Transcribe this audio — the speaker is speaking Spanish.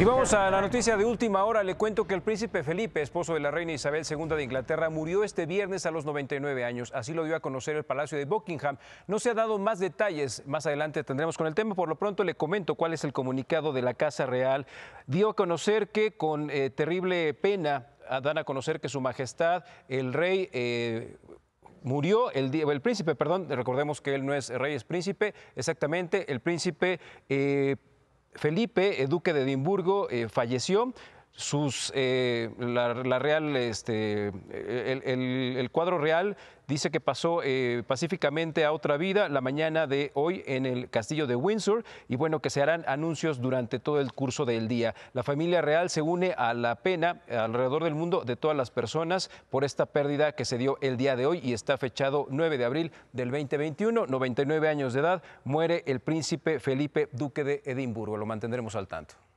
Y vamos a la noticia de última hora. Le cuento que el príncipe Felipe, esposo de la reina Isabel II de Inglaterra, murió este viernes a los 99 años. Así lo dio a conocer el Palacio de Buckingham. No se ha dado más detalles. Más adelante tendremos con el tema. Por lo pronto le comento cuál es el comunicado de la Casa Real. Dio a conocer que con eh, terrible pena ah, dan a conocer que su majestad, el rey... Eh, murió el, el príncipe, perdón, recordemos que él no es rey, es príncipe, exactamente, el príncipe eh, Felipe, eh, duque de Edimburgo, eh, falleció sus eh, la, real este el, cuadro real dice que pasó eh, pacíficamente a otra vida la mañana de hoy en el castillo de Windsor y bueno que se harán anuncios durante todo el curso del día la familia real se une a la pena alrededor del mundo de todas las personas por esta pérdida que se dio el día de hoy y está fechado 9 de abril del 2021 99 años de edad muere el príncipe Felipe duque de Edimburgo lo mantendremos al tanto